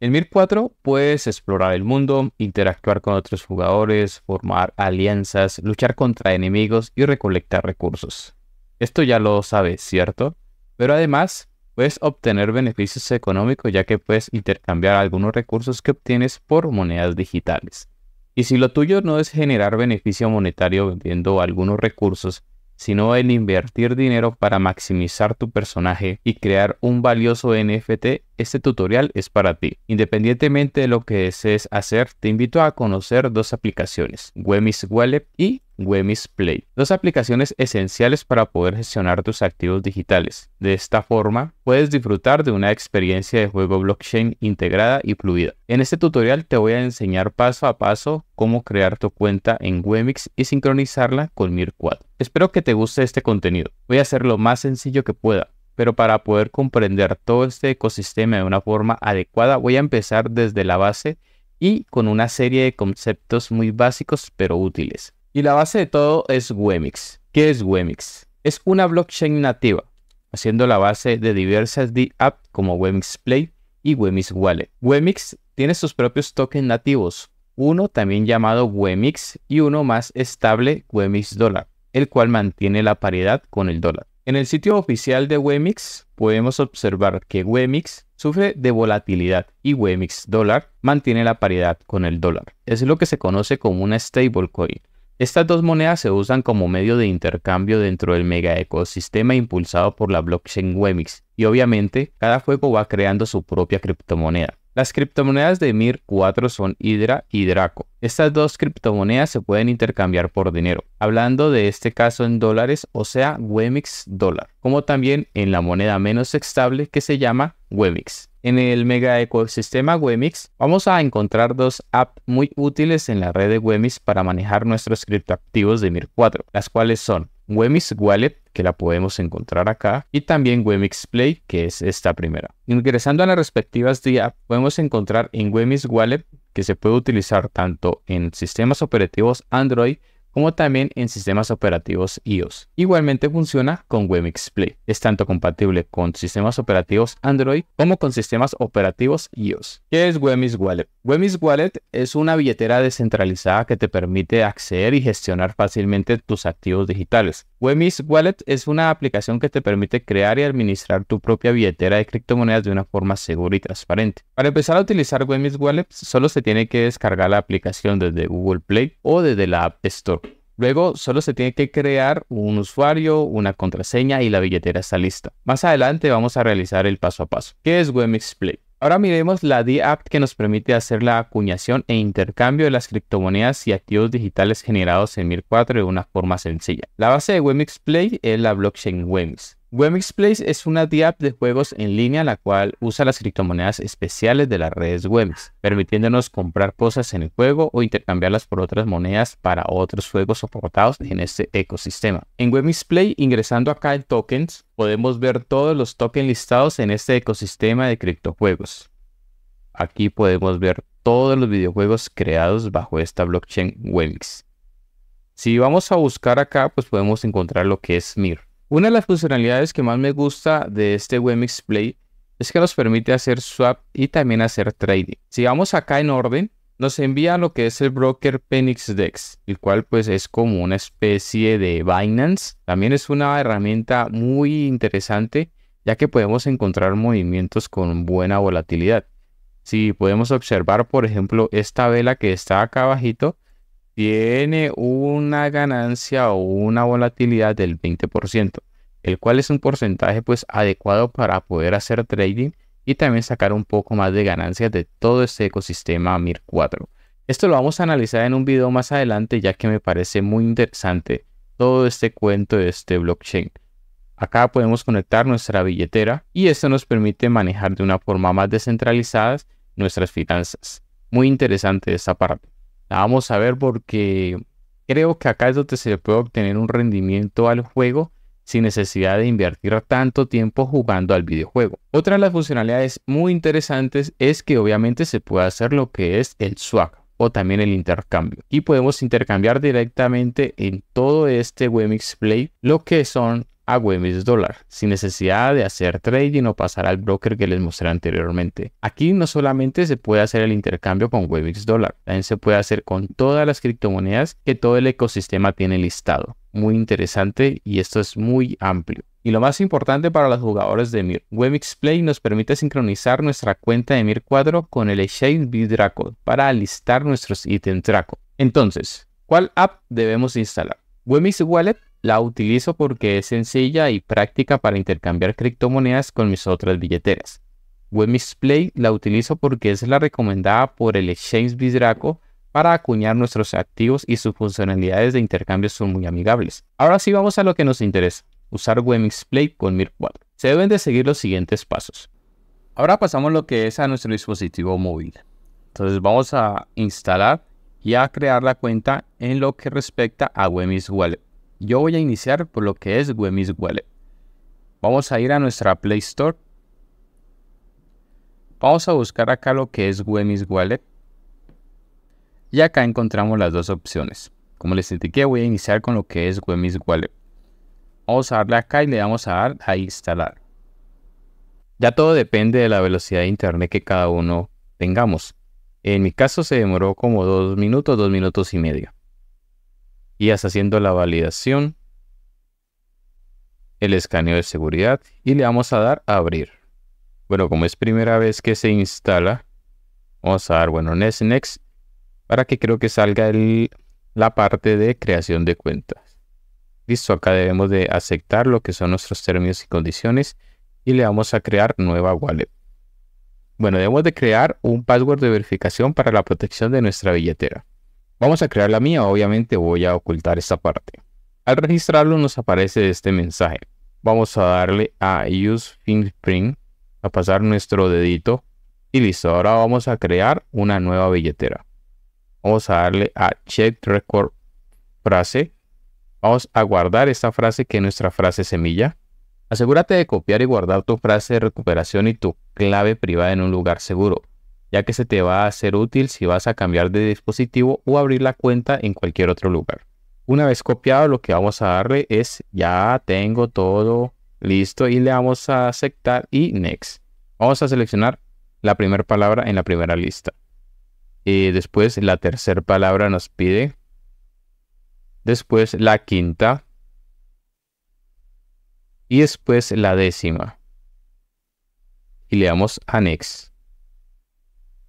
En Mir 4 puedes explorar el mundo, interactuar con otros jugadores, formar alianzas, luchar contra enemigos y recolectar recursos. Esto ya lo sabes, ¿cierto? Pero además puedes obtener beneficios económicos ya que puedes intercambiar algunos recursos que obtienes por monedas digitales. Y si lo tuyo no es generar beneficio monetario vendiendo algunos recursos, sino el invertir dinero para maximizar tu personaje y crear un valioso NFT, este tutorial es para ti. Independientemente de lo que desees hacer, te invito a conocer dos aplicaciones, WEMIX Wallet y WEMIX Play, dos aplicaciones esenciales para poder gestionar tus activos digitales. De esta forma, puedes disfrutar de una experiencia de juego blockchain integrada y fluida. En este tutorial te voy a enseñar paso a paso cómo crear tu cuenta en Wemix y sincronizarla con mir Espero que te guste este contenido. Voy a hacer lo más sencillo que pueda pero para poder comprender todo este ecosistema de una forma adecuada voy a empezar desde la base y con una serie de conceptos muy básicos pero útiles. Y la base de todo es Wemix. ¿Qué es Wemix? Es una blockchain nativa, haciendo la base de diversas D apps como Wemix Play y Wemix Wallet. Wemix tiene sus propios tokens nativos, uno también llamado Wemix y uno más estable Wemix Dollar, el cual mantiene la paridad con el dólar. En el sitio oficial de Wemix podemos observar que Wemix sufre de volatilidad y Wemix dólar mantiene la paridad con el dólar. Es lo que se conoce como una stablecoin. Estas dos monedas se usan como medio de intercambio dentro del mega ecosistema impulsado por la blockchain Wemix y obviamente cada juego va creando su propia criptomoneda. Las criptomonedas de MIR 4 son Hydra y Draco. Estas dos criptomonedas se pueden intercambiar por dinero, hablando de este caso en dólares, o sea, Wemix dólar, como también en la moneda menos estable que se llama Wemix. En el mega ecosistema Wemix vamos a encontrar dos apps muy útiles en la red de Wemix para manejar nuestros criptoactivos de MIR 4, las cuales son Wemix Wallet, que la podemos encontrar acá, y también Wemix Play, que es esta primera. Ingresando a las respectivas diapositivas, podemos encontrar en Wemix Wallet que se puede utilizar tanto en sistemas operativos Android como también en sistemas operativos iOS. Igualmente funciona con Wemix Play. Es tanto compatible con sistemas operativos Android como con sistemas operativos iOS. ¿Qué es Webmix Wallet? Webmix Wallet es una billetera descentralizada que te permite acceder y gestionar fácilmente tus activos digitales. Webmix Wallet es una aplicación que te permite crear y administrar tu propia billetera de criptomonedas de una forma segura y transparente. Para empezar a utilizar Webmix Wallet, solo se tiene que descargar la aplicación desde Google Play o desde la App Store. Luego solo se tiene que crear un usuario, una contraseña y la billetera está lista. Más adelante vamos a realizar el paso a paso. ¿Qué es Wemix Play? Ahora miremos la DApp que nos permite hacer la acuñación e intercambio de las criptomonedas y activos digitales generados en MIR4 de una forma sencilla. La base de Wemix Play es la blockchain Wemix. Wemix Place es una DApp de juegos en línea la cual usa las criptomonedas especiales de las redes Wemix, permitiéndonos comprar cosas en el juego o intercambiarlas por otras monedas para otros juegos soportados en este ecosistema. En Wemix Play, ingresando acá en tokens, podemos ver todos los tokens listados en este ecosistema de criptojuegos. Aquí podemos ver todos los videojuegos creados bajo esta blockchain Wemix. Si vamos a buscar acá, pues podemos encontrar lo que es MIR. Una de las funcionalidades que más me gusta de este Wemix Play es que nos permite hacer swap y también hacer trading. Si vamos acá en orden, nos envía lo que es el broker Penix Dex, el cual pues es como una especie de Binance. También es una herramienta muy interesante ya que podemos encontrar movimientos con buena volatilidad. Si podemos observar por ejemplo esta vela que está acá abajito, tiene una ganancia o una volatilidad del 20%, el cual es un porcentaje pues adecuado para poder hacer trading y también sacar un poco más de ganancias de todo este ecosistema MIR 4. Esto lo vamos a analizar en un video más adelante ya que me parece muy interesante todo este cuento de este blockchain. Acá podemos conectar nuestra billetera y esto nos permite manejar de una forma más descentralizada nuestras finanzas. Muy interesante esta parte. La vamos a ver porque creo que acá es donde se puede obtener un rendimiento al juego sin necesidad de invertir tanto tiempo jugando al videojuego. Otra de las funcionalidades muy interesantes es que obviamente se puede hacer lo que es el swag o también el intercambio. Y podemos intercambiar directamente en todo este Wemix Play lo que son a Wemix Dollar sin necesidad de hacer trading o pasar al broker que les mostré anteriormente. Aquí no solamente se puede hacer el intercambio con Wemix Dollar, también se puede hacer con todas las criptomonedas que todo el ecosistema tiene listado. Muy interesante y esto es muy amplio. Y lo más importante para los jugadores de Mir, Wemix Play nos permite sincronizar nuestra cuenta de Mir 4 con el exchange Bidraco para listar nuestros ítems Draco. Entonces, ¿cuál app debemos instalar? Wemix Wallet la utilizo porque es sencilla y práctica para intercambiar criptomonedas con mis otras billeteras. Wemix Play la utilizo porque es la recomendada por el exchange Bizraco para acuñar nuestros activos y sus funcionalidades de intercambio son muy amigables. Ahora sí vamos a lo que nos interesa, usar Wemix Play con Mirquad. Se deben de seguir los siguientes pasos. Ahora pasamos lo que es a nuestro dispositivo móvil. Entonces vamos a instalar y a crear la cuenta en lo que respecta a Wemix Wallet. Yo voy a iniciar por lo que es Wemis Wallet. Vamos a ir a nuestra Play Store. Vamos a buscar acá lo que es Wemis Wallet. Y acá encontramos las dos opciones. Como les indiqué, voy a iniciar con lo que es Wemis Wallet. Vamos a darle acá y le vamos a dar a instalar. Ya todo depende de la velocidad de internet que cada uno tengamos. En mi caso se demoró como dos minutos, dos minutos y medio y haciendo la validación, el escaneo de seguridad y le vamos a dar a abrir. Bueno, como es primera vez que se instala, vamos a dar, bueno, next, next, para que creo que salga la parte de creación de cuentas. Listo, acá debemos de aceptar lo que son nuestros términos y condiciones y le vamos a crear nueva wallet. Bueno, debemos de crear un password de verificación para la protección de nuestra billetera. Vamos a crear la mía, obviamente voy a ocultar esta parte. Al registrarlo nos aparece este mensaje. Vamos a darle a Use Fingerprint, a pasar nuestro dedito y listo. Ahora vamos a crear una nueva billetera. Vamos a darle a Check Record Frase. Vamos a guardar esta frase que es nuestra frase semilla. Asegúrate de copiar y guardar tu frase de recuperación y tu clave privada en un lugar seguro ya que se te va a ser útil si vas a cambiar de dispositivo o abrir la cuenta en cualquier otro lugar. Una vez copiado, lo que vamos a darle es ya tengo todo listo y le vamos a aceptar y next. Vamos a seleccionar la primera palabra en la primera lista. Y después la tercera palabra nos pide. Después la quinta. Y después la décima. Y le damos a next.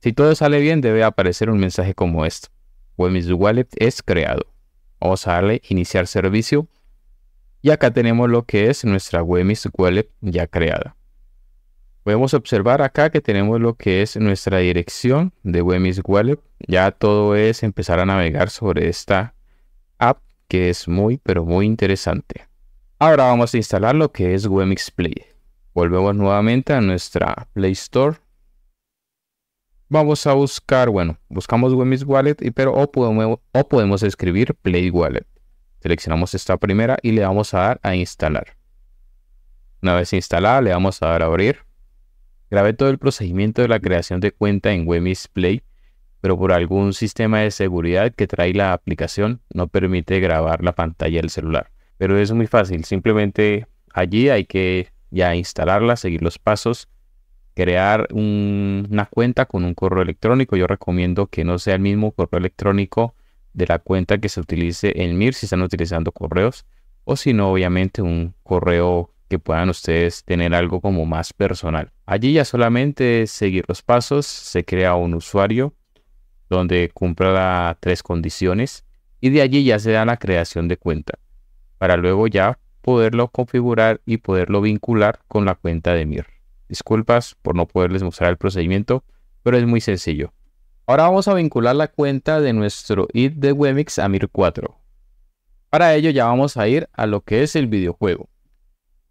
Si todo sale bien, debe aparecer un mensaje como este. Webmix Wallet es creado. Vamos a darle iniciar servicio. Y acá tenemos lo que es nuestra Wemis Wallet ya creada. Podemos observar acá que tenemos lo que es nuestra dirección de Wemis Wallet. Ya todo es empezar a navegar sobre esta app que es muy pero muy interesante. Ahora vamos a instalar lo que es Wemix Play. Volvemos nuevamente a nuestra Play Store Vamos a buscar, bueno, buscamos Wemis Wallet, y, pero o podemos, o podemos escribir Play Wallet. Seleccionamos esta primera y le vamos a dar a instalar. Una vez instalada, le vamos a dar a abrir. Grabé todo el procedimiento de la creación de cuenta en Wemis Play, pero por algún sistema de seguridad que trae la aplicación no permite grabar la pantalla del celular. Pero es muy fácil, simplemente allí hay que ya instalarla, seguir los pasos crear una cuenta con un correo electrónico. Yo recomiendo que no sea el mismo correo electrónico de la cuenta que se utilice en MIR si están utilizando correos o si no, obviamente un correo que puedan ustedes tener algo como más personal. Allí ya solamente seguir los pasos, se crea un usuario donde cumpla las tres condiciones y de allí ya se da la creación de cuenta para luego ya poderlo configurar y poderlo vincular con la cuenta de MIR. Disculpas por no poderles mostrar el procedimiento, pero es muy sencillo. Ahora vamos a vincular la cuenta de nuestro id de Wemix a Mir4. Para ello ya vamos a ir a lo que es el videojuego.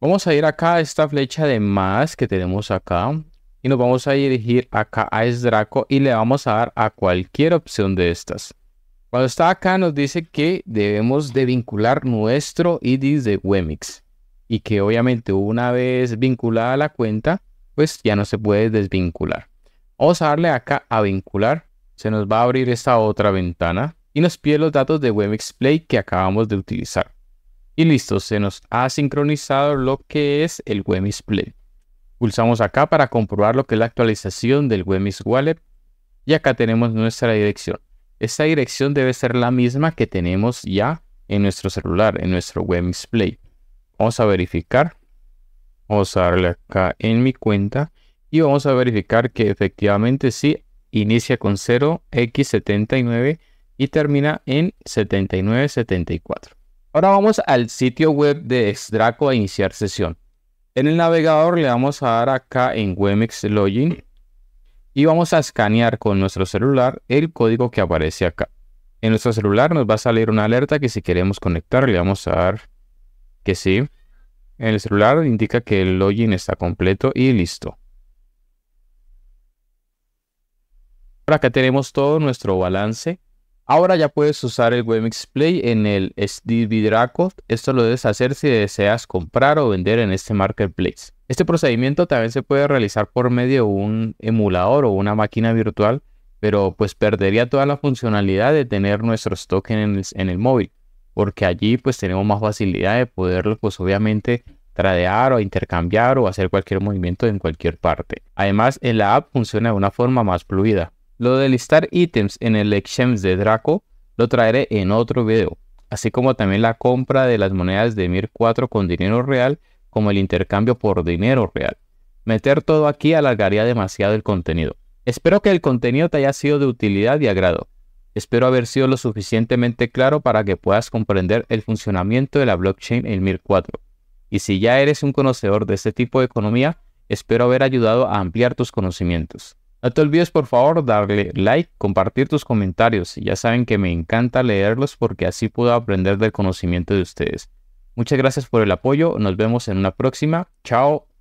Vamos a ir acá a esta flecha de más que tenemos acá. Y nos vamos a dirigir acá a Sdraco y le vamos a dar a cualquier opción de estas. Cuando está acá nos dice que debemos de vincular nuestro ID de Wemix y que obviamente una vez vinculada a la cuenta, pues ya no se puede desvincular. Vamos a darle acá a vincular. Se nos va a abrir esta otra ventana y nos pide los datos de Webex Play que acabamos de utilizar. Y listo, se nos ha sincronizado lo que es el Wemix Play. Pulsamos acá para comprobar lo que es la actualización del Wemix Wallet. Y acá tenemos nuestra dirección. Esta dirección debe ser la misma que tenemos ya en nuestro celular, en nuestro Wemix Play. Vamos a verificar. Vamos a darle acá en mi cuenta y vamos a verificar que efectivamente sí inicia con 0x79 y termina en 7974. Ahora vamos al sitio web de Extraco a iniciar sesión. En el navegador le vamos a dar acá en Wemex Login y vamos a escanear con nuestro celular el código que aparece acá. En nuestro celular nos va a salir una alerta que si queremos conectar le vamos a dar que sí. En el celular indica que el login está completo y listo. Ahora acá tenemos todo nuestro balance. Ahora ya puedes usar el Wemix Play en el SDB Esto lo debes hacer si deseas comprar o vender en este marketplace. Este procedimiento también se puede realizar por medio de un emulador o una máquina virtual, pero pues perdería toda la funcionalidad de tener nuestros tokens en el móvil porque allí pues tenemos más facilidad de poderlo pues obviamente tradear o intercambiar o hacer cualquier movimiento en cualquier parte. Además, en la app funciona de una forma más fluida. Lo de listar ítems en el exchange de Draco lo traeré en otro video, así como también la compra de las monedas de Mir 4 con dinero real como el intercambio por dinero real. Meter todo aquí alargaría demasiado el contenido. Espero que el contenido te haya sido de utilidad y agrado. Espero haber sido lo suficientemente claro para que puedas comprender el funcionamiento de la blockchain en MIR4. Y si ya eres un conocedor de este tipo de economía, espero haber ayudado a ampliar tus conocimientos. No te olvides por favor darle like, compartir tus comentarios. Ya saben que me encanta leerlos porque así puedo aprender del conocimiento de ustedes. Muchas gracias por el apoyo, nos vemos en una próxima. Chao.